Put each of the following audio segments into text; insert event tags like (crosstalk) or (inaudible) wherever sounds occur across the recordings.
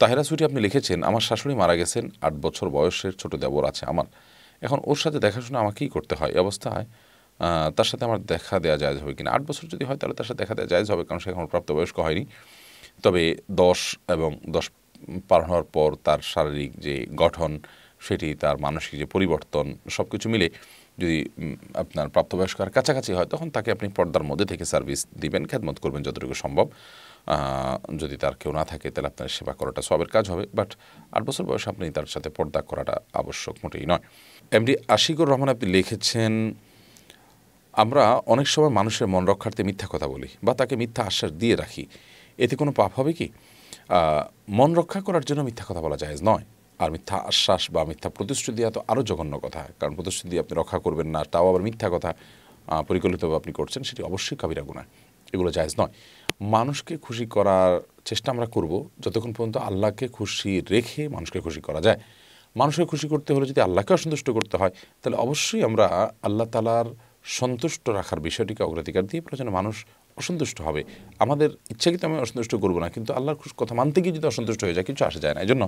তাহেরা সুইটি আপনি লিখেছেন আমার শাশুড়ি মারা গেছেন আট বছর বয়সের ছোট দেবর আছে আমার এখন ওর সাথে দেখাশোনা আমাকেই করতে হয় অবস্থা অবস্থায় তার সাথে আমার দেখা দেওয়া যায় হবে কিনা আট বছর যদি হয় তাহলে তার সাথে দেখা দেওয়া যায় হবে কারণ সে এখন প্রাপ্তবয়স্ক হয়নি তবে দশ এবং দশ পার হওয়ার পর তার শারীরিক যে গঠন সেটি তার মানসিক যে পরিবর্তন সব কিছু মিলে যদি আপনার প্রাপ্তবয়স্ক আর কাছাকাছি হয় তখন তাকে আপনি পর্দার মধ্যে থেকে সার্ভিস দিবেন খেদমত করবেন যতটুকু সম্ভব যদি তার কেউ না থাকে তাহলে আপনার সেবা করাটা সবের কাজ হবে বাট আট বছর বয়সে আপনি তার সাথে পর্দা করাটা আবশ্যক মোটেই নয় এমডি আশিকুর রহমান আপনি লিখেছেন আমরা অনেক সময় মানুষের মন রক্ষার্থে মিথ্যা কথা বলি বা তাকে মিথ্যা আশ্বাস দিয়ে রাখি এতে কোনো পাপ হবে কি মন রক্ষা করার জন্য মিথ্যা কথা বলা যায় নয় আর মিথ্যা আশ্বাস বা মিথ্যা প্রতিশ্রুতি দেওয়া তো আরও জঘন্য কথা কারণ প্রতিশ্রুতি আপনি রক্ষা করবেন না তাও আবার মিথ্যা কথা পরিকল্পিতভাবে আপনি করছেন সেটি অবশ্যই কাবিরা গুণা এগুলো জায়জ নয় মানুষকে খুশি করার চেষ্টা আমরা করব যতক্ষণ পর্যন্ত আল্লাহকে খুশি রেখে মানুষকে খুশি করা যায় মানুষকে খুশি করতে হলে যদি আল্লাহকে অসন্তুষ্ট করতে হয় তাহলে অবশ্যই আমরা আল্লাহ তালার সন্তুষ্ট রাখার বিষয়টিকে অগ্রাধিকার দিয়ে প্রয়োজনে মানুষ অসন্তুষ্ট হবে আমাদের তো আমি অসন্তুষ্ট করবো না কিন্তু আল্লাহর কথা মানতে গিয়ে যদি অসন্তুষ্ট হয়ে যায় কিছু আসা যায় না এই জন্য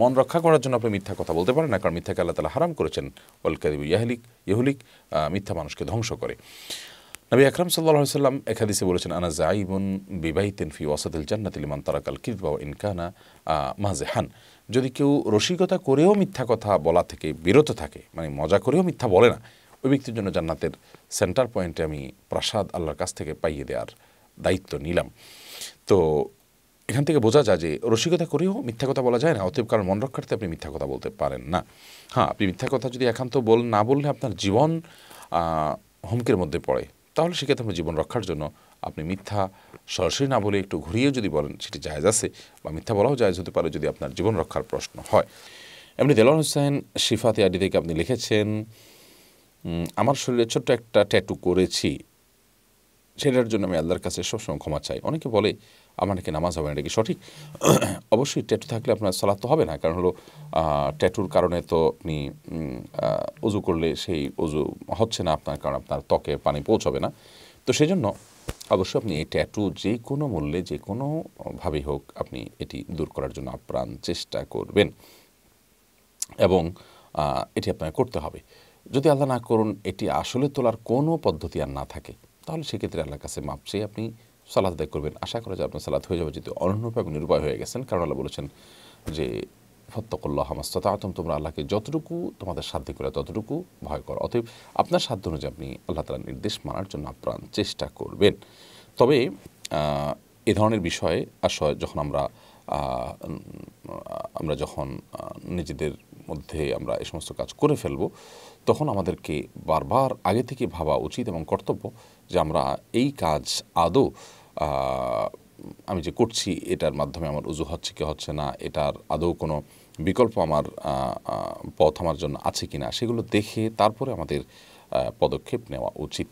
মন রক্ষা করার জন্য আপনি মিথ্যা কথা বলতে পারেন না কারণ মিথ্যাকে আল্লাহ তালা হারাম করেছেন ওয়ালকাদিব ইয়াহলিক ইহুলিক মিথ্যা মানুষকে ধ্বংস করে নবী আকরাম সাল্লা সাল্লাম একাদিসে বলেছেন আনা জাইবন বিবাহিতেন ফি ওয়াসাদুল জান্নাতিল ইমান তারাকাল কিদবা ইনকানা মাজেহান যদি কেউ রসিকতা করেও মিথ্যা কথা বলা থেকে বিরত থাকে মানে মজা করেও মিথ্যা বলে না ওই ব্যক্তির জন্য জান্নাতের সেন্টার পয়েন্টে আমি প্রাসাদ আল্লাহর কাছ থেকে পাইয়ে দেওয়ার দায়িত্ব নিলাম তো এখান থেকে বোঝা যায় যে রসিকতা করেও মিথ্যা কথা বলা যায় না অতএব কারণ মন রক্ষার্থে আপনি মিথ্যা কথা বলতে পারেন না হ্যাঁ আপনি মিথ্যা কথা যদি একান্ত বল না বললে আপনার জীবন হুমকির মধ্যে পড়ে তাহলে সেক্ষেত্রে আপনার জীবন রক্ষার জন্য আপনি মিথ্যা সরাসরি না বলে একটু ঘুরিয়ে যদি বলেন সেটি জায়জ আছে বা মিথ্যা বলাও জায়জ হতে পারে যদি আপনার জীবন রক্ষার প্রশ্ন হয় এমনি দেলোয়ার হোসেন শিফাতে আডি থেকে আপনি লিখেছেন আমার শরীরে ছোট্ট একটা ট্যাটু করেছি সেটার জন্য আমি আল্লাহর কাছে সবসময় ক্ষমা চাই অনেকে বলে আমার নাকি নামাজ হবে না এটা কি সঠিক (clears throat) অবশ্যই ট্যাটু থাকলে আপনার সলাত তো হবে না কারণ হলো ট্যাটুর কারণে তো আপনি অজু করলে সেই অজু হচ্ছে না আপনার কারণ আপনার ত্বকে পানি পৌঁছবে না তো সেই জন্য অবশ্যই আপনি এই ট্যাটু যে কোনো মূল্যে যে কোনোভাবেই হোক আপনি এটি দূর করার জন্য আপ্রাণ চেষ্টা করবেন এবং এটি আপনাকে করতে হবে যদি আল্লাহ না করুন এটি আসলে তোলার কোনো পদ্ধতি আর না থাকে তাহলে সেক্ষেত্রে আল্লাহর কাছে মাপ চেয়ে আপনি সালাদ আদায় করবেন আশা করা যায় আপনার সালাদ হয়ে যাবে যেহেতু অনন্যভাবে আপনি নির্ভয় হয়ে গেছেন কারণ আল্লাহ বলেছেন যে ফত্তকল্লাহ তা আতম তোমরা আল্লাহকে যতটুকু তোমাদের সাধ্য করে ততটুকু ভয় করো অতএব আপনার সাধ্য অনুযায়ী আপনি আল্লাহ তালার নির্দেশ মানার জন্য আপ্রাণ চেষ্টা করবেন তবে এ ধরনের বিষয়ে আসলে যখন আমরা আমরা যখন নিজেদের মধ্যে আমরা এ সমস্ত কাজ করে ফেলব তখন আমাদেরকে বারবার আগে থেকে ভাবা উচিত এবং কর্তব্য যে আমরা এই কাজ আদৌ আমি যে করছি এটার মাধ্যমে আমার উজু হচ্ছে কি হচ্ছে না এটার আদৌ কোনো বিকল্প আমার পথ আমার জন্য আছে কি না সেগুলো দেখে তারপরে আমাদের পদক্ষেপ নেওয়া উচিত